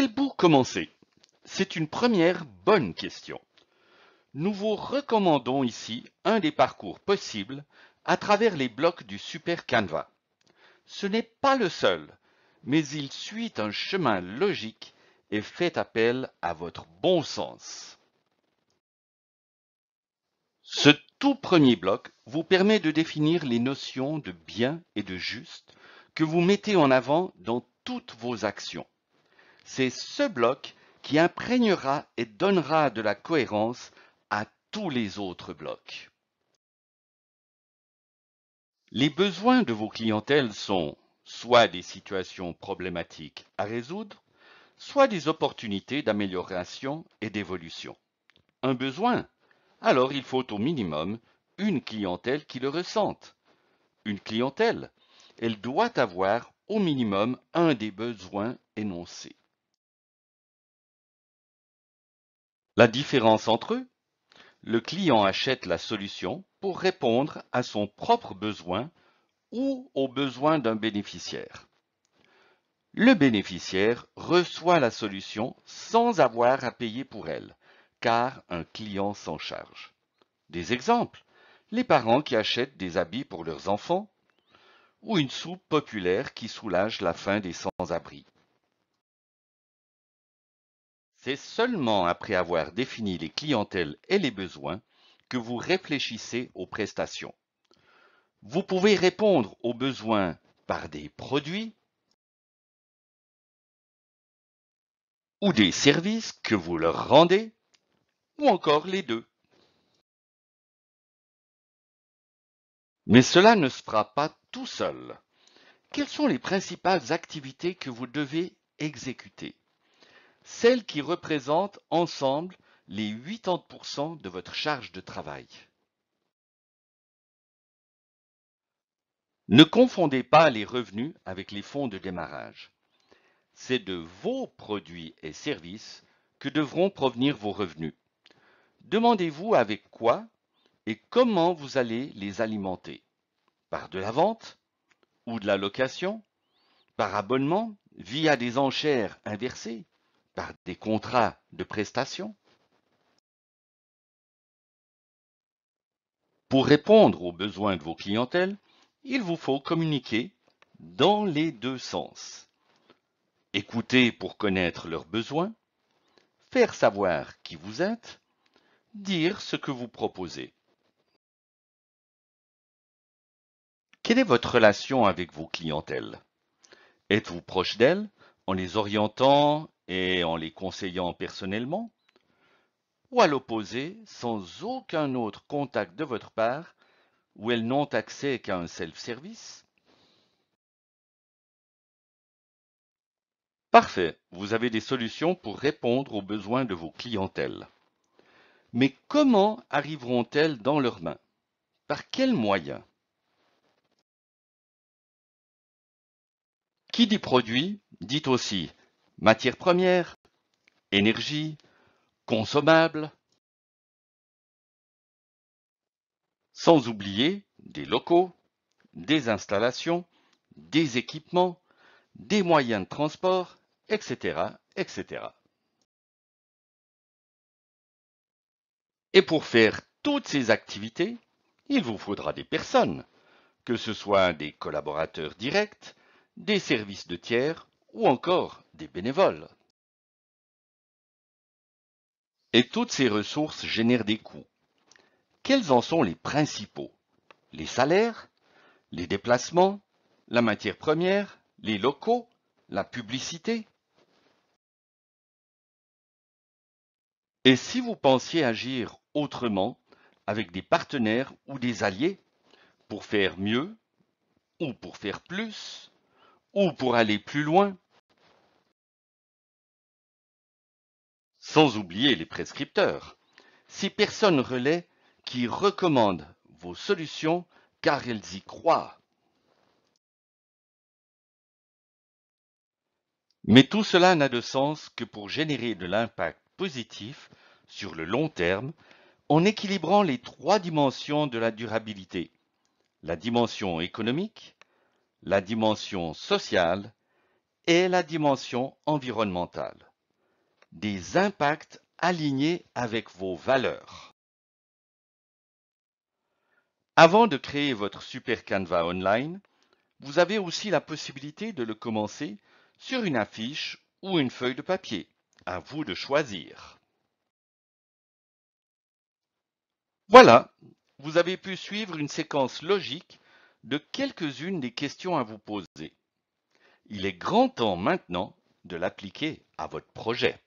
quel bout commencer C'est une première bonne question. Nous vous recommandons ici un des parcours possibles à travers les blocs du Super Canva. Ce n'est pas le seul, mais il suit un chemin logique et fait appel à votre bon sens. Ce tout premier bloc vous permet de définir les notions de bien et de juste que vous mettez en avant dans toutes vos actions. C'est ce bloc qui imprégnera et donnera de la cohérence à tous les autres blocs. Les besoins de vos clientèles sont soit des situations problématiques à résoudre, soit des opportunités d'amélioration et d'évolution. Un besoin Alors il faut au minimum une clientèle qui le ressente. Une clientèle, elle doit avoir au minimum un des besoins énoncés. La différence entre eux Le client achète la solution pour répondre à son propre besoin ou aux besoins d'un bénéficiaire. Le bénéficiaire reçoit la solution sans avoir à payer pour elle, car un client s'en charge. Des exemples les parents qui achètent des habits pour leurs enfants, ou une soupe populaire qui soulage la faim des sans-abri. C'est seulement après avoir défini les clientèles et les besoins que vous réfléchissez aux prestations. Vous pouvez répondre aux besoins par des produits ou des services que vous leur rendez, ou encore les deux. Mais cela ne se fera pas tout seul. Quelles sont les principales activités que vous devez exécuter celles qui représentent ensemble les 80% de votre charge de travail. Ne confondez pas les revenus avec les fonds de démarrage. C'est de vos produits et services que devront provenir vos revenus. Demandez-vous avec quoi et comment vous allez les alimenter. Par de la vente ou de la location, par abonnement, via des enchères inversées, des contrats de prestation. Pour répondre aux besoins de vos clientèles, il vous faut communiquer dans les deux sens. Écouter pour connaître leurs besoins, faire savoir qui vous êtes, dire ce que vous proposez. Quelle est votre relation avec vos clientèles Êtes-vous proche d'elles en les orientant et en les conseillant personnellement, ou à l'opposé, sans aucun autre contact de votre part, où elles n'ont accès qu'à un self-service. Parfait, vous avez des solutions pour répondre aux besoins de vos clientèles. Mais comment arriveront-elles dans leurs mains Par quels moyens Qui dit produit dit aussi matières premières, énergie, consommables, sans oublier des locaux, des installations, des équipements, des moyens de transport, etc. etc. Et pour faire toutes ces activités, il vous faudra des personnes, que ce soit des collaborateurs directs, des services de tiers ou encore des bénévoles. Et toutes ces ressources génèrent des coûts. Quels en sont les principaux Les salaires, les déplacements, la matière première, les locaux, la publicité Et si vous pensiez agir autrement avec des partenaires ou des alliés pour faire mieux ou pour faire plus ou pour aller plus loin, sans oublier les prescripteurs, ces personnes relais qui recommandent vos solutions car elles y croient. Mais tout cela n'a de sens que pour générer de l'impact positif sur le long terme en équilibrant les trois dimensions de la durabilité, la dimension économique, la dimension sociale et la dimension environnementale. Des impacts alignés avec vos valeurs. Avant de créer votre Super Canva Online, vous avez aussi la possibilité de le commencer sur une affiche ou une feuille de papier. À vous de choisir. Voilà, vous avez pu suivre une séquence logique de quelques-unes des questions à vous poser. Il est grand temps maintenant de l'appliquer à votre projet.